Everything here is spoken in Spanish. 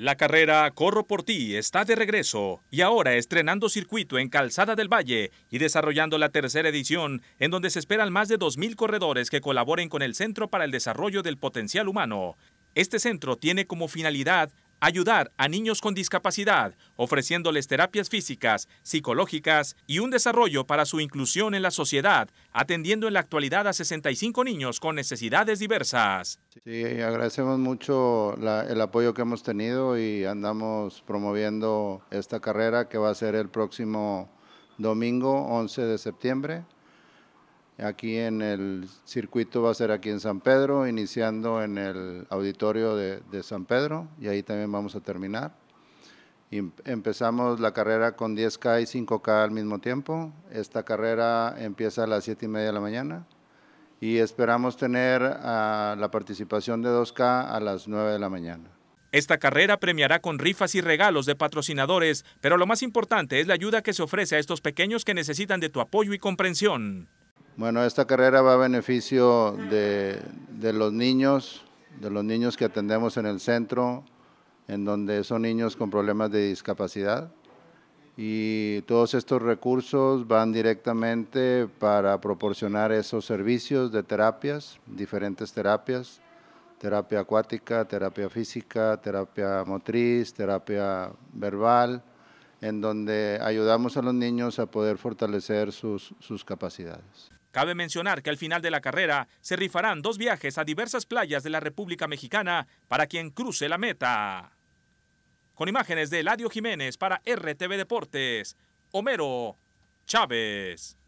La carrera Corro por ti está de regreso y ahora estrenando circuito en Calzada del Valle y desarrollando la tercera edición en donde se esperan más de 2.000 corredores que colaboren con el Centro para el Desarrollo del Potencial Humano. Este centro tiene como finalidad ayudar a niños con discapacidad, ofreciéndoles terapias físicas, psicológicas y un desarrollo para su inclusión en la sociedad, atendiendo en la actualidad a 65 niños con necesidades diversas. Sí, agradecemos mucho el apoyo que hemos tenido y andamos promoviendo esta carrera que va a ser el próximo domingo 11 de septiembre aquí en el circuito va a ser aquí en San Pedro, iniciando en el auditorio de, San Pedro y ahí también vamos a terminar. Em, empezamos la carrera con 10K y 5K al mismo tiempo. Esta carrera empieza a las 7 y media de la mañana y esperamos tener la participación de 2K a las 9 de la mañana. Esta carrera premiará con rifas y regalos de patrocinadores, pero lo más importante es la ayuda que se ofrece a estos pequeños que necesitan de tu apoyo y comprensión. Bueno, esta carrera va a beneficio de, los niños, de los niños que atendemos en el centro, en donde son niños con problemas de discapacidad. Y todos estos recursos van directamente para proporcionar esos servicios de terapias, diferentes terapias, terapia acuática, terapia física, terapia motriz, terapia verbal, en donde ayudamos a los niños a poder fortalecer sus capacidades. Cabe mencionar que al final de la carrera se rifarán dos viajes a diversas playas de la República Mexicana para quien cruce la meta. Con imágenes de Eladio Jiménez para RTV Deportes, Homero Chávez.